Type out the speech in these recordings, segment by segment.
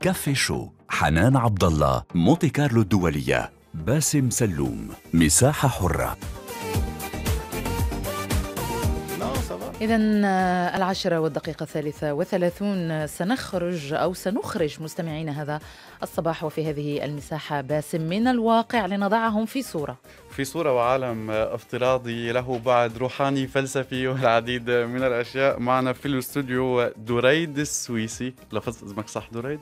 كافي شو حنان عبد الله مونتي كارلو الدولية باسم سلوم مساحة حرة إذا آه، العاشرة والدقيقة الثالثة وثلاثون سنخرج أو سنخرج مستمعين هذا الصباح وفي هذه المساحة باسم من الواقع لنضعهم في صورة في صورة وعالم آه، افتراضي له بعد روحاني فلسفي والعديد من الأشياء معنا في الاستوديو آه، دريد السويسي لفظت اسمك صح دريد؟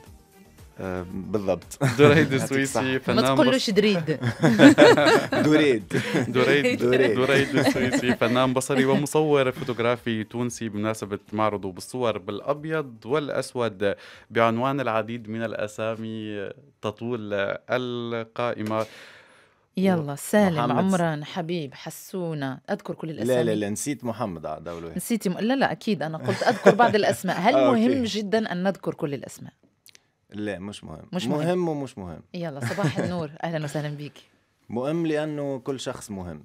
بالضبط دريد السويسي فنان ما تقولوش دريد دريد دريد دريد السويسي فنان بصري ومصور فوتوغرافي تونسي بمناسبة معرضه بالصور بالأبيض والأسود بعنوان العديد من الأسامي تطول القائمة يلا سالم عمران حبيب حسونة أذكر كل الأسماء لا لا لا نسيت محمد عاد نسيتي م... لا لا أكيد أنا قلت أذكر بعض الأسماء هل آه، مهم جدا أن نذكر كل الأسماء لا مش مهم مش مهم, مهم ومش مهم يلا صباح النور اهلا وسهلا بيك مهم لانه كل شخص مهم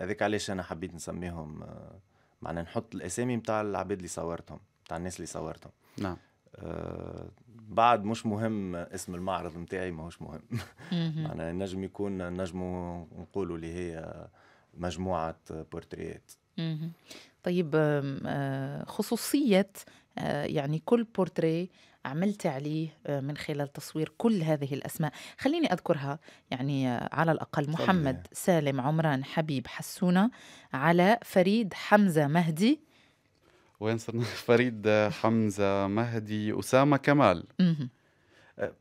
هذاك آه علاش انا حبيت نسميهم آه معنا نحط الاسامي نتاع العباد اللي صورتهم نتاع الناس اللي صورتهم نعم آه بعد مش مهم اسم المعرض نتاعي ماهوش مهم معنا نجم يكون نجمو نقولوا اللي هي مجموعه بورتريات طيب آه، خصوصيه آه، يعني كل بورتري عملت عليه آه، من خلال تصوير كل هذه الأسماء خليني أذكرها يعني آه، على الأقل محمد سالم عمران حبيب حسونة على فريد حمزة مهدي وين صرنا فريد حمزة مهدي أسامة كمال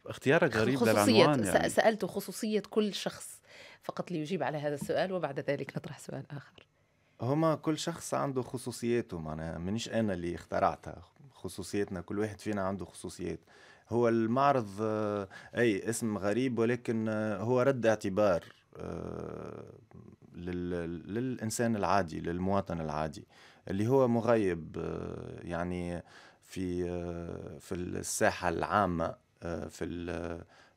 اختيارك غريب للعنوان يعني. سألت خصوصية كل شخص فقط ليجيب على هذا السؤال وبعد ذلك نطرح سؤال آخر هما كل شخص عنده خصوصياته معناها مانيش انا اللي اخترعتها خصوصياتنا كل واحد فينا عنده خصوصيات هو المعرض آه، اي اسم غريب ولكن آه، هو رد اعتبار آه، للانسان العادي للمواطن العادي اللي هو مغيب يعني في في الساحه العامه في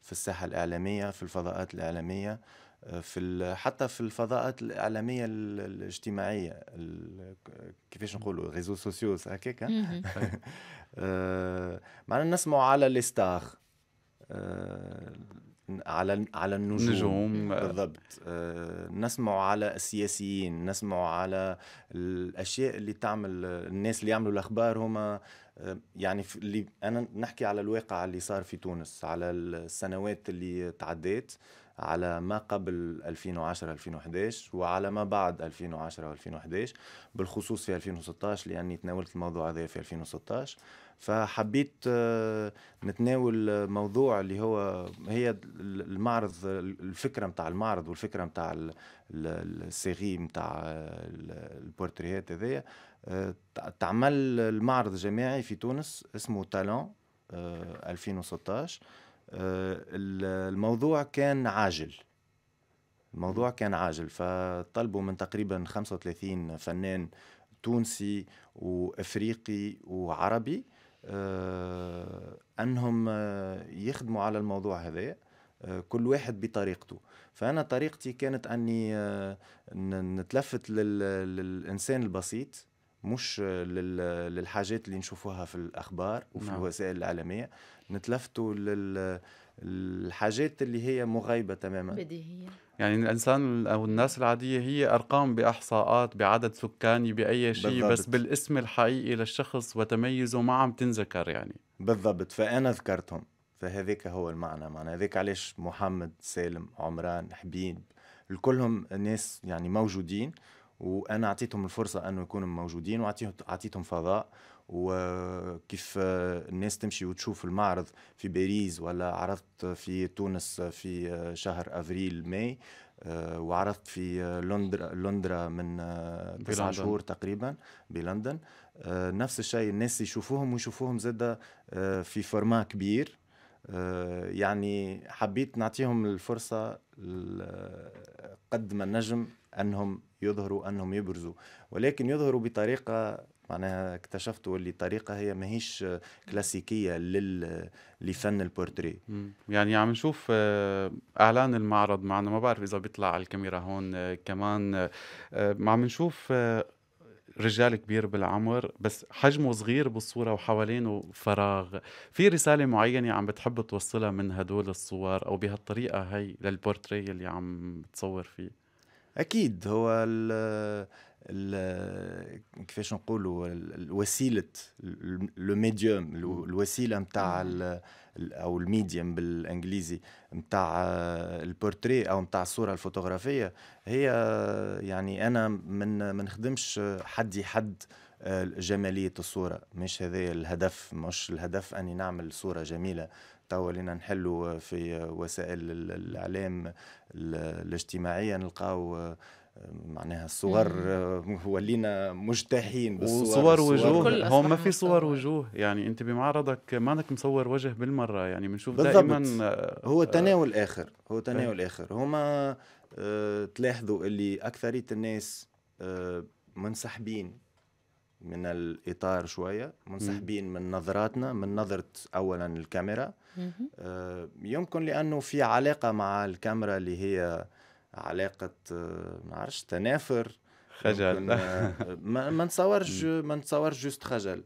في الساحه الاعلاميه في الفضاءات الاعلاميه في حتى في الفضاءات الاعلاميه الاجتماعيه كيفاش نقولوا ريزو سوسيو هكاك آه، معنا نسمعوا على لي ستار آه، على على النجوم النجوم. بالضبط آه، نسمعوا على السياسيين نسمعوا على الاشياء اللي تعمل الناس اللي يعملوا الاخبار هما يعني اللي انا نحكي على الواقع اللي صار في تونس على السنوات اللي تعديت على ما قبل 2010 2011 وعلى ما بعد 2010 2011 بالخصوص في 2016 لاني تناولت الموضوع هذا في 2016 فحبيت آه، نتناول موضوع اللي هو هي المعرض الفكره نتاع المعرض والفكره نتاع السيري نتاع البورتريهات هذايا آه، تعمل المعرض جماعي في تونس اسمه آه، تالون 2016 آه، الموضوع كان عاجل الموضوع كان عاجل فطلبوا من تقريبا 35 فنان تونسي وافريقي وعربي آه، انهم آه، يخدموا على الموضوع هذا كل واحد بطريقته فانا طريقتي كانت اني نتلفت للانسان البسيط مش للحاجات اللي نشوفوها في الاخبار وفي نعم. الوسائل الاعلاميه نتلفتوا للحاجات اللي هي مغيبه تماما بديهيه يعني الانسان او الناس العاديه هي ارقام باحصاءات بعدد سكاني باي شيء بالضبط. بس بالاسم الحقيقي للشخص وتميزه ما عم تنذكر يعني بالضبط فانا ذكرتهم فهذاك هو المعنى معنى هذاك علاش محمد سالم عمران حبيب الكلهم ناس يعني موجودين وانا اعطيتهم الفرصه انه يكونوا موجودين واعطيتهم فضاء وكيف الناس تمشي وتشوف المعرض في باريس ولا عرضت في تونس في شهر افريل ماي آه، وعرضت في لندرا لندرا من آه، تسع شهور تقريبا بلندن آه، نفس الشيء الناس يشوفوهم ويشوفوهم زادة في فورما كبير يعني حبيت نعطيهم الفرصة قد ما نجم أنهم يظهروا أنهم يبرزوا ولكن يظهروا بطريقة معناها اكتشفت واللي الطريقه هي ماهيش كلاسيكيه لل لفن البورتري يعني عم نشوف آه، اعلان المعرض معنا ما بعرف اذا بيطلع على الكاميرا هون آه، كمان آه، عم نشوف رجال كبير بالعمر بس حجمه صغير بالصوره وحوالينه فراغ في رساله معينه عم بتحب توصلها من هدول الصور او بهالطريقه هي للبورتري اللي عم بتصور فيه اكيد هو كيفاش نقولوا الوسيله لو ميديوم الوسيله نتاع او الميديوم بالانجليزي نتاع البورتري آه، او نتاع الصوره الفوتوغرافيه هي آه، يعني انا من ما نخدمش حد يحد آه، جماليه الصوره مش هذا الهدف مش الهدف اني نعمل صوره جميله توا لينا نحلوا في وسائل الاعلام الاجتماعيه نلقاو معناها الصور آه، ولينا مجتاحين بالصور وصور وجوه هون ما في صور وجوه يعني انت بمعرضك ما انك مصور وجه بالمره يعني بنشوف دائما آه، هو آه، تناول اخر هو تناول اخر هما أه تلاحظوا اللي اكثريه الناس أه منسحبين من الاطار شويه منسحبين من نظراتنا من نظره اولا الكاميرا أه يمكن لانه في علاقه مع الكاميرا اللي هي علاقه آه، ما عرفش تنافر خجل آه، ما, ما نتصورش ما نتصورش جوست خجل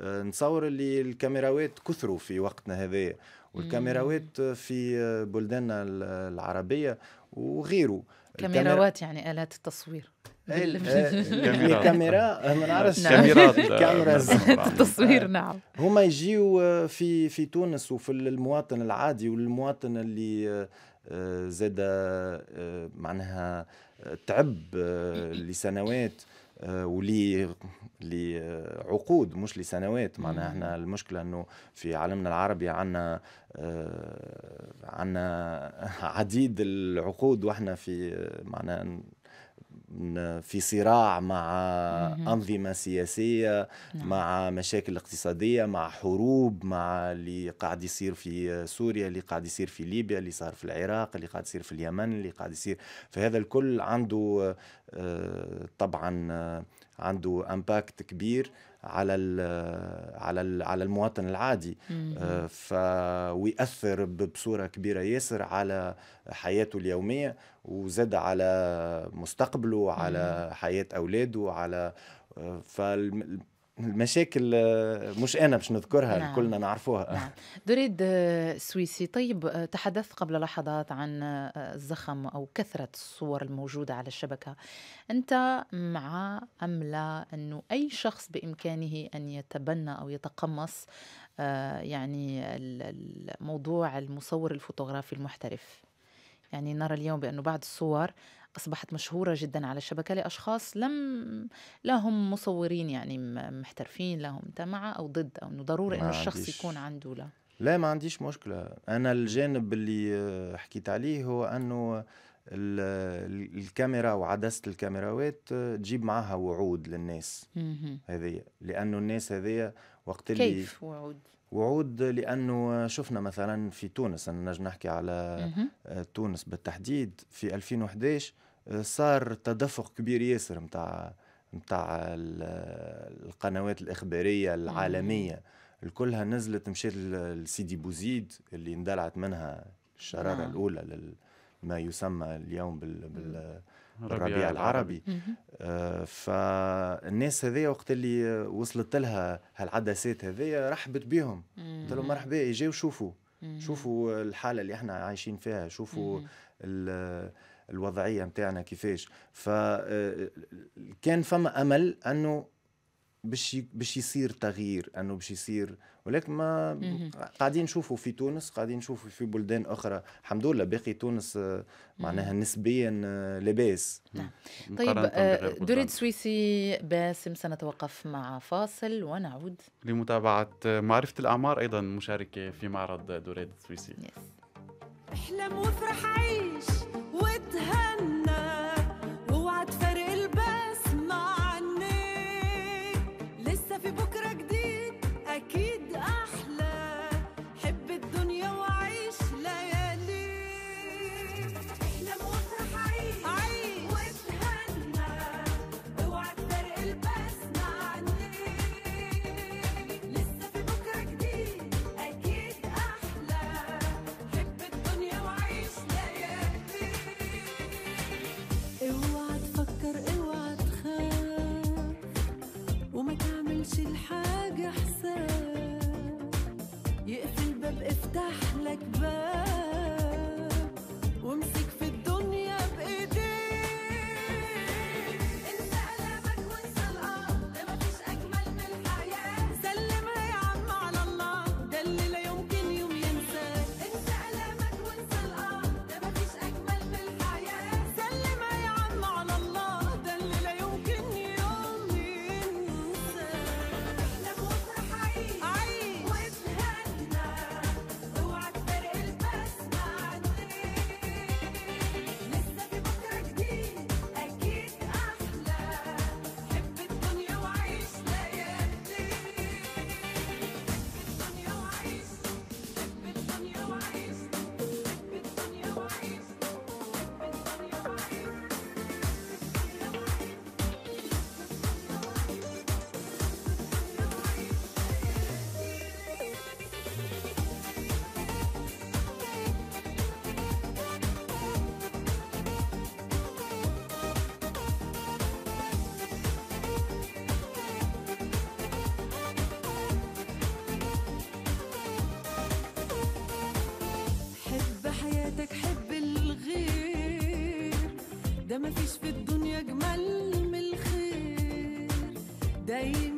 آه، نصور اللي الكاميراوات كثروا في وقتنا هذايا والكاميراوات في بلداننا العربيه وغيره كاميراوات يعني الات التصوير كاميرا ما نعرفش نعم. كاميرات كاميرا التصوير نعم هما يجيو في في تونس وفي المواطن العادي والمواطن اللي آه، زاد آه، معناها آه، تعب لسنوات ولي لعقود مش لسنوات معناها احنا المشكله انه في عالمنا العربي عندنا عندنا عديد العقود واحنا في معناها في صراع مع أنظمة سياسية نعم. مع مشاكل اقتصادية مع حروب مع اللي قاعد يصير في سوريا اللي قاعد يصير في ليبيا اللي صار في العراق اللي قاعد يصير في اليمن اللي قاعد يصير فهذا الكل عنده آه، طبعا آه، عنده امباكت كبير على ال على ال على المواطن العادي آه، ف ويأثر بصوره كبيره ياسر على حياته اليوميه وزاد على مستقبله على حياه اولاده على آه، فال المشاكل آه، مش انا باش نذكرها نعم. كلنا نعرفوها نعم. دريد آه، سويسي طيب آه، تحدثت قبل لحظات عن الزخم او كثره الصور الموجوده على الشبكه انت مع ام لا انه اي شخص بامكانه ان يتبنى او يتقمص يعني موضوع المصور الفوتوغرافي المحترف يعني نرى اليوم بانه بعض الصور أصبحت مشهورة جدا على الشبكة لأشخاص لم لا هم مصورين يعني محترفين لا هم مع أو ضد أو إنه ضروري إنه الشخص يكون عنده لا لا ما عنديش مشكلة أنا الجانب اللي حكيت عليه هو أنه الكاميرا وعدسة الكاميراوات تجيب معها وعود للناس هذه لأنه الناس هذه وقت اللي كيف وعود وعود لانه شفنا مثلا في تونس انا نجم نحكي على تونس بالتحديد في 2011 صار تدفق كبير ياسر نتاع نتاع القنوات الاخباريه العالميه الكلها نزلت مشات لسيدي بوزيد اللي اندلعت منها الشراره نعم. الاولى لما يسمى اليوم بال, بال الربيع العربي آه فالناس هذيا وقت اللي وصلت لها هالعدسات هذيا رحبت بيهم قلت لهم مرحبا وشوفوا شوفوا شوفوا الحاله اللي احنا عايشين فيها شوفوا الوضعيه نتاعنا كيفاش فكان آه، فما امل انه باش باش يصير تغيير انه باش يصير ولكن ما قاعدين نشوفوا في تونس قاعدين نشوفوا في بلدان اخرى الحمد لله باقي تونس آه، معناها نسبيا آه، لاباس نعم. طيب آه، دريد سويسي باسم سنتوقف مع فاصل ونعود لمتابعه معرفه الاعمار ايضا مشاركه في معرض دريد السويسي احلم وافرح عيش ما فيش في الدنيا جمال من الخير دايما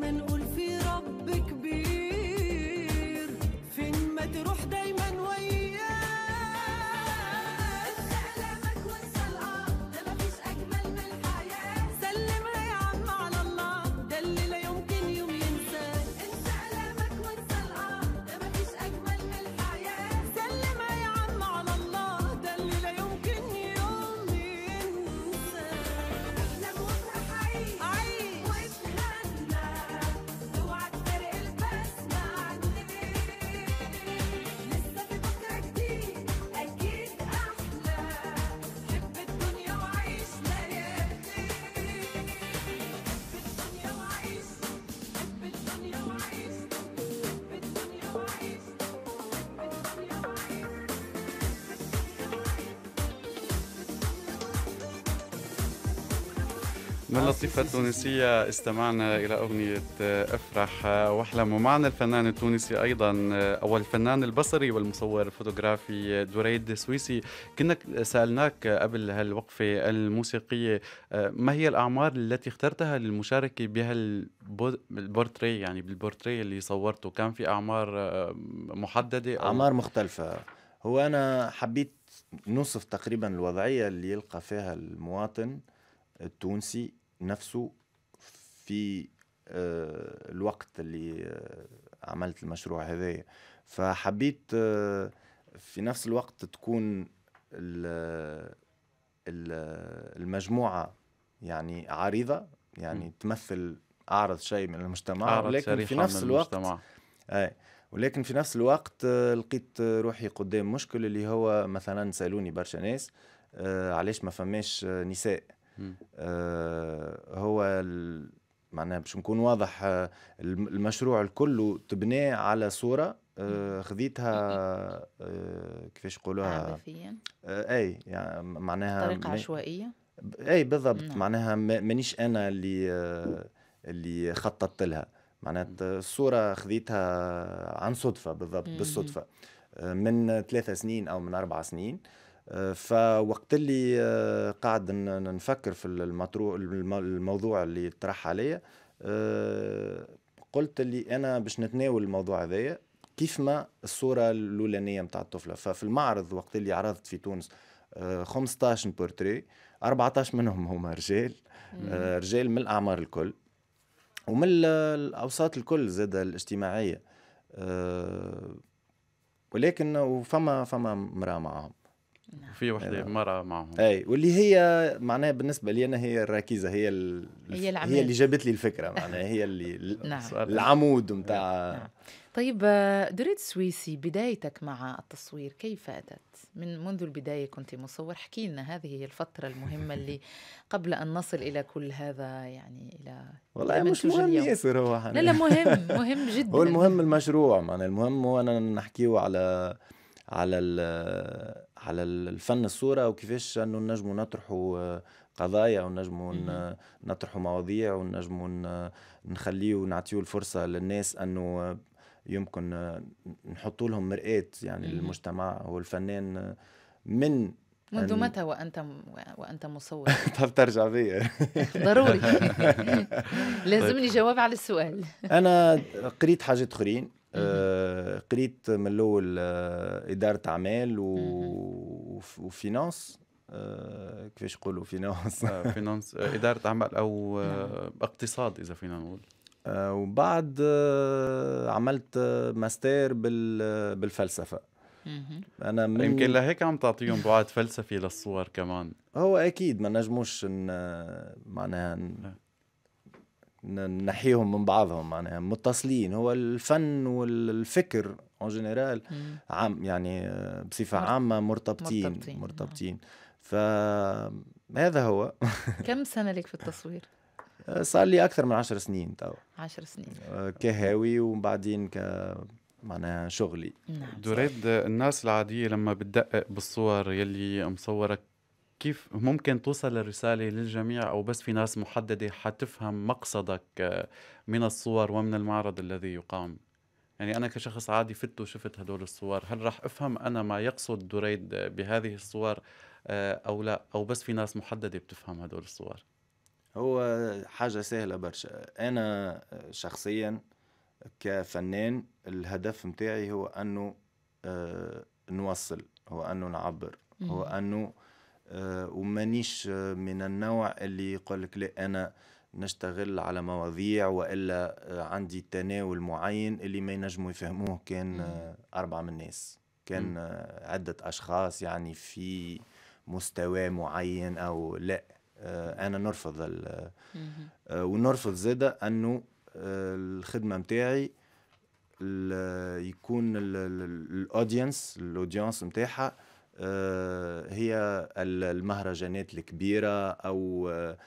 من لطيفة التونسية استمعنا إلى أغنية أفرح وأحلم ومعنا الفنان التونسي أيضا أو الفنان البصري والمصور الفوتوغرافي دريد سويسي كنا سألناك قبل هالوقفة الموسيقية ما هي الأعمار التي اخترتها للمشاركة بهالبورتري يعني بالبورتري اللي صورته كان في أعمار محددة أو أعمار مختلفة هو أنا حبيت نوصف تقريبا الوضعية اللي يلقى فيها المواطن التونسي نفسه في آه، الوقت اللي آه، عملت المشروع هذايا فحبيت آه، في نفس الوقت تكون المجموعة يعني عريضة يعني م. تمثل أعرض شيء من المجتمع ولكن في نفس الوقت أي ولكن في نفس الوقت لقيت روحي قدام مشكل اللي هو مثلا سالوني برشا ناس علاش ما فماش نساء آه هو معناها باش نكون واضح آه، المشروع الكل تبنى على صوره آه خذيتها آه، كيفاش يقولوها عاطفيا آه، اي يعني معناها طريقه عشوائيه اي بالضبط نعم. معناها مانيش انا اللي اللي خططت لها معناتها الصوره خذيتها عن صدفه بالضبط بالصدفه من ثلاثة سنين او من اربع سنين آه فوقت اللي آه، قاعد نفكر في المطروح الموضوع اللي طرح عليا آه، قلت اللي انا باش نتناول الموضوع هذايا كيف ما الصوره الاولانيه نتاع الطفله ففي المعرض وقت اللي عرضت في تونس 15 آه، بورتري 14 منهم هما رجال رجال من الاعمار الكل ومن الاوساط الكل زاد الاجتماعيه ولكن وفما فما امراه معاهم نعم. وفي وحده مرة معهم اي واللي هي معناها بالنسبه لي انا هي الركيزه هي ال... هي, هي اللي جابت لي الفكره معناها هي اللي نعم. العمود نتاع نعم. طيب دريد سويسي بدايتك مع التصوير كيف اتت؟ من منذ البدايه كنت مصور احكي لنا هذه هي الفتره المهمه اللي قبل ان نصل الى كل هذا يعني الى والله مش مهم ياسر هو لا لا مهم مهم جدا هو المهم المشروع معناها المهم هو انا نحكيو على على على الفن الصوره وكيفاش انه نجموا نطرحوا آه، قضايا ونجموا نطرحوا مواضيع ونجموا نخليه ونعطيه الفرصه للناس انه آه، يمكن آه، نحطوا لهم مرآة يعني المجتمع هو الفنان من منذ متى وانت وانت مصور؟ طب ترجع بيا ضروري لازمني طيب. جواب على السؤال انا قريت حاجات اخرين آه، قريت من الاول آه، اداره اعمال و... وفينانس آه، كيفاش يقولوا فينانس فينانس اداره اعمال او نعم. اقتصاد اذا فينا نقول وبعد عملت ماستير بالفلسفه انا من... يمكن لهيك عم تعطيهم بعد فلسفي للصور كمان هو اكيد ما نجموش إن... معناها نحيهم من بعضهم معناها متصلين هو الفن والفكر اون جينيرال عام يعني بصفه عامه مرتبطين مرتبطين, نعم. مرتبطين. فهذا هو كم سنه لك في التصوير؟ صار لي اكثر من عشر سنين تو عشر سنين آه، كهاوي وبعدين ك معناها شغلي نعم. دريد الناس العاديه لما بتدقق بالصور يلي مصورك كيف ممكن توصل الرسالة للجميع أو بس في ناس محددة حتفهم مقصدك آه، من الصور ومن المعرض الذي يقام يعني أنا كشخص عادي فت وشفت هدول الصور هل راح أفهم أنا ما يقصد دريد بهذه الصور آه، أو لا أو بس في ناس محددة بتفهم هدول الصور هو حاجة سهلة برشا أنا شخصيا كفنان الهدف متاعي هو أنه آه، نوصل هو أنه نعبر هو أنه آه، ومانيش آه، من النوع اللي يقول لك لا انا نشتغل على مواضيع والا آه، عندي تناول معين اللي ما ينجموا يفهموه كان اربعه من الناس كان عده اشخاص يعني في مستوى معين او لا انا نرفض ونرفض زاده انه الخدمه متاعي يكون الاودينس الاودينس متاعها آه، هي المهرجانات الكبيرة أو آه،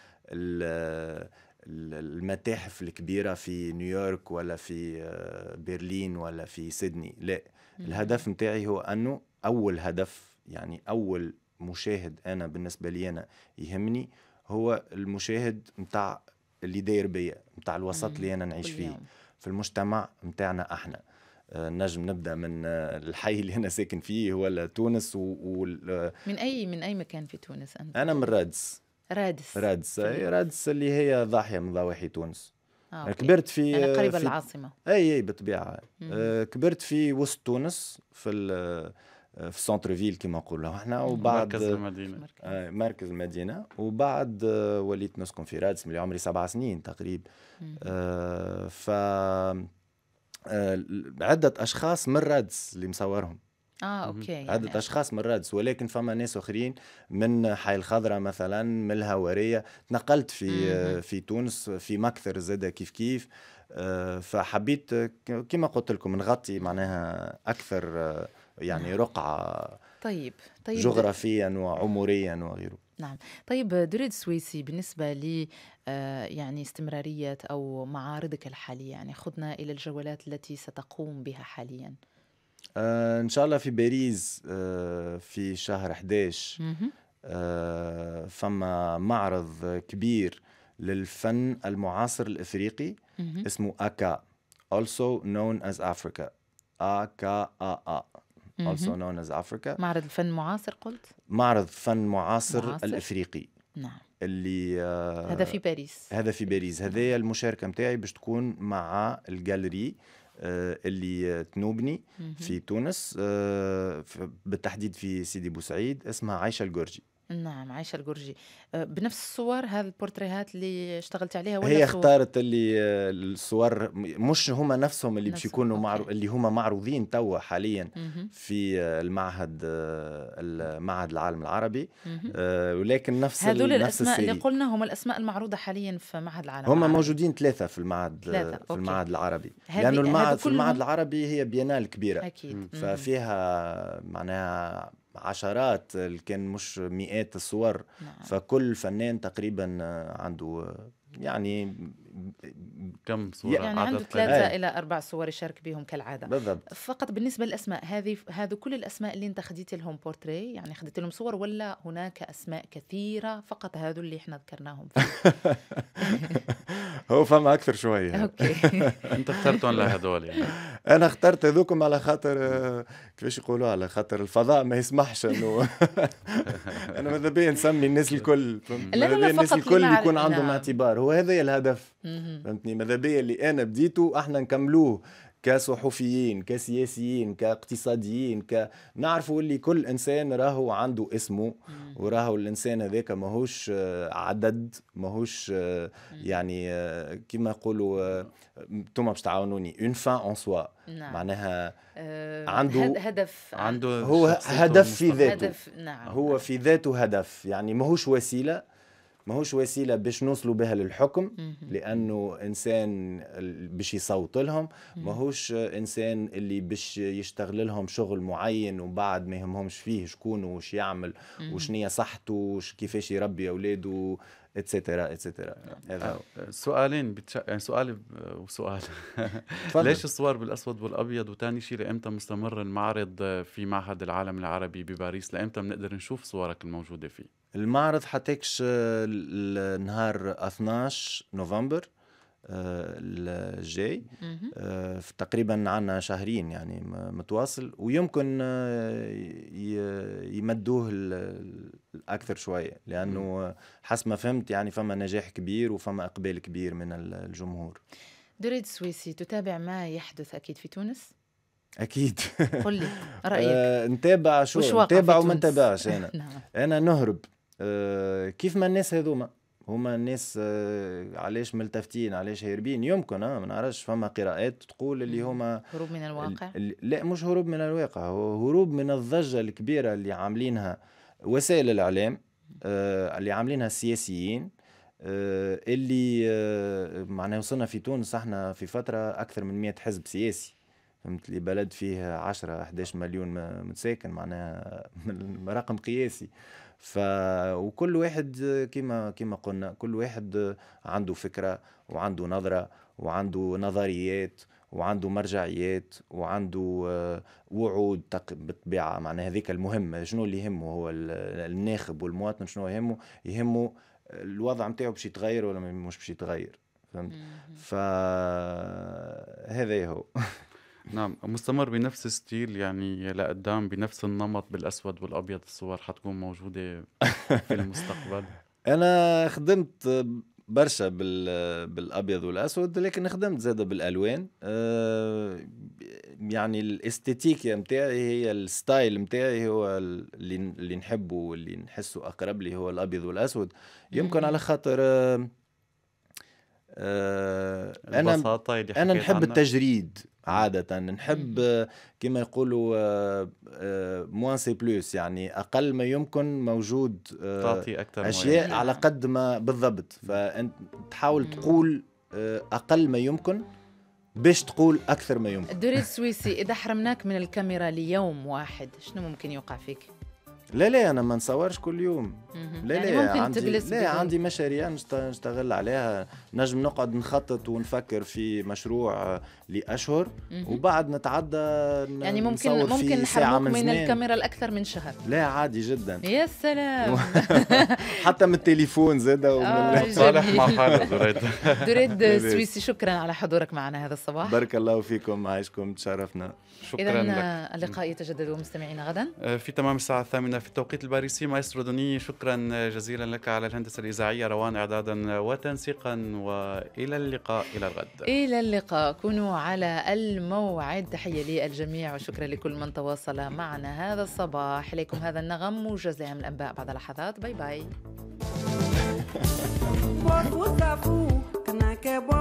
المتاحف الكبيرة في نيويورك ولا في آه، برلين ولا في سيدني لا الهدف متاعي هو أنه أول هدف يعني أول مشاهد أنا بالنسبة لي أنا يهمني هو المشاهد متاع اللي داير بيا متاع الوسط اللي أنا نعيش فيه في المجتمع متاعنا احنا نجم نبدا من آه، الحي اللي انا ساكن فيه هو تونس و... و... آه، من اي من اي مكان في تونس انت؟ انا من رادس رادس رادس رادس اللي هي ضاحيه من ضواحي تونس آه، كبرت في أنا يعني قريبة في... العاصمة أي أي بالطبيعة آه، كبرت في وسط تونس في في سونتر فيل كما نقولوا احنا وبعد مركز المدينة مركز المدينة وبعد وليت نسكن في رادس من عمري سبع سنين تقريبا ف آه، عده اشخاص من رادس اللي مصورهم اه اوكي يعني عدة يعني اشخاص من رادس ولكن فما ناس اخرين من حي الخضرة مثلا من الهوارية تنقلت في آه، مم. في تونس في مكثر زادة كيف كيف آه، فحبيت كما قلت لكم نغطي معناها اكثر يعني نعم. رقعة طيب طيب جغرافيا وعمريا وغيره نعم طيب دريد السويسي بالنسبة لي آه، يعني استمرارية أو معارضك الحالية يعني خذنا إلى الجولات التي ستقوم بها حاليا آه إن شاء الله في باريس آه في شهر 11 آه فما معرض كبير للفن المعاصر الإفريقي اسمه أكا also known as Africa أ also known as Africa معرض فن معاصر قلت معرض فن معاصر, معاصر. الافريقي نعم اللي آه هذا في باريس هذا في باريس هذايا المشاركه نتاعي باش تكون مع الجاليري آه اللي تنوبني في تونس آه بالتحديد في سيدي بوسعيد اسمها عايشه الجورجي نعم عايشة الجرجي آه، بنفس الصور هذه البورتريهات اللي اشتغلت عليها ولا هي اختارت اللي آه، الصور مش هما نفسهم اللي باش يكونوا معرو... اللي هما معروضين توا حاليا في آه، المعهد المعهد العالم العربي ولكن نفس هذول نفس الأسماء اللي قلنا هم الأسماء المعروضة حاليا في معهد العالم هما العربي. موجودين ثلاثة في المعهد ثلاثة، في المعهد العربي لأنه المعهد في المعهد العربي هي بيانال كبيرة أكيد مم. ففيها معناها عشرات كان مش مئات الصور نعم. فكل فنان تقريبا عنده يعني كم صورة يعني عنده ثلاثة إلى أربع صور يشارك بهم كالعادة بالضبط فقط بالنسبة للأسماء هذه هذو كل الأسماء اللي أنت خديت لهم بورتري يعني خديت لهم صور ولا هناك أسماء كثيرة فقط هذو اللي إحنا ذكرناهم هو فما أكثر شوية أوكي أنت اخترتهم لهذول يعني أنا اخترت هذوكم على خاطر آه، كيفاش يقولوا على خاطر الفضاء ما يسمحش إنه أنا ماذا بيا نسمي الناس الكل ماذا بيا الناس الكل يكون عندهم اعتبار هو هذا الهدف فهمتني ماذا بيا اللي انا بديته احنا نكملوه كصحفيين كسياسيين كاقتصاديين ك... نعرفوا اللي كل انسان راهو عنده اسمه وراهو الانسان هذاك ماهوش عدد ماهوش يعني كما يقولوا انتم باش تعاونوني اون فان اون سوا نعم. معناها آه، عنده هدف عنده هو هدف في ذاته هدف نعم. هو في ذاته هدف يعني ماهوش وسيله ماهوش وسيله باش نوصلوا بها للحكم لانه انسان باش يصوت لهم ماهوش انسان اللي باش يشتغل لهم شغل معين وبعد ما يهمهمش فيه شكون وش يعمل وشنية صحته وش كيفاش يربي اولاده اتسترا اتسترا هذا سؤالين بتش... يعني سؤال وسؤال ليش الصور بالاسود والابيض وثاني شيء لامتى مستمر المعرض في معهد العالم العربي بباريس لامتى بنقدر نشوف صورك الموجوده فيه المعرض حتكش نهار 12 نوفمبر الجاي آه، تقريبا عنا شهرين يعني متواصل ويمكن آه، يمدوه اكثر شويه لانه حسب ما فهمت يعني فما نجاح كبير وفما اقبال كبير من الجمهور دريد السويسي تتابع ما يحدث اكيد في تونس اكيد قل لي رايك آه، نتابع شو نتابع وما نتابعش انا نعم. انا نهرب آه، كيف ما الناس هذوما هما الناس آه، علاش ملتفتين علاش هاربين يمكن اه ما نعرفش فما قراءات تقول اللي هما هروب من الواقع لا مش هروب من الواقع هو هروب من الضجه الكبيره اللي عاملينها وسائل الاعلام آه، اللي عاملينها السياسيين آه، اللي معناه وصلنا في تونس احنا في فتره اكثر من 100 حزب سياسي فهمت لي بلد فيه 10 11 مليون متساكن معناها رقم قياسي ف وكل واحد كما كما قلنا كل واحد عنده فكره وعنده نظره وعنده نظريات وعنده مرجعيات وعنده آه، وعود بالطبيعه معناها هذيك المهم شنو اللي يهمه هو الناخب والمواطن شنو يهمه يهمه الوضع نتاعو باش يتغير ولا مش باش يتغير فهمت فهذا هو نعم مستمر بنفس الستيل يعني لقدام بنفس النمط بالاسود والابيض الصور حتكون موجوده في المستقبل انا خدمت برشا بالابيض والاسود لكن خدمت زاده بالالوان آه، يعني الاستاتيكيا نتاعي هي الستايل نتاعي هو اللي نحبه واللي نحسه اقرب لي هو الابيض والاسود يمكن على خاطر آه، آه، انا انا نحب التجريد عادة إمم. نحب كما يقولوا موان سي بلوس يعني أقل ما يمكن موجود تعطي أكثر آه، أشياء إيه. على قد ما بالضبط إمم. فأنت تحاول إمم. تقول آه، أقل ما يمكن باش تقول أكثر ما يمكن الدوري السويسي إذا حرمناك من الكاميرا ليوم واحد شنو ممكن يوقع فيك؟ لا لا أنا ما نصورش كل يوم لا يعني لا عندي لا عندي مشاريع نشتغل عليها نجم نقعد نخطط ونفكر في مشروع لاشهر وبعد نتعدى يعني ممكن نصور ممكن ساعة من, من الكاميرا الاكثر من شهر لا عادي جدا يا سلام حتى من التليفون زاد ومن آه، صالح مع حالك دريد دريد السويسي شكرا على حضورك معنا هذا الصباح بارك الله فيكم عايشكم تشرفنا شكرا لك آه، اللقاء يتجدد مستمعينا غدا آه، في تمام الساعه الثامنه في التوقيت الباريسي مايسترو دوني شكرا شكرا جزيلا لك على الهندسة الإذاعية روان إعدادا وتنسيقا وإلى اللقاء إلى الغد إلى اللقاء كونوا على الموعد تحية للجميع وشكرا لكل من تواصل معنا هذا الصباح إليكم هذا النغم موجز من الأنباء بعد لحظات باي باي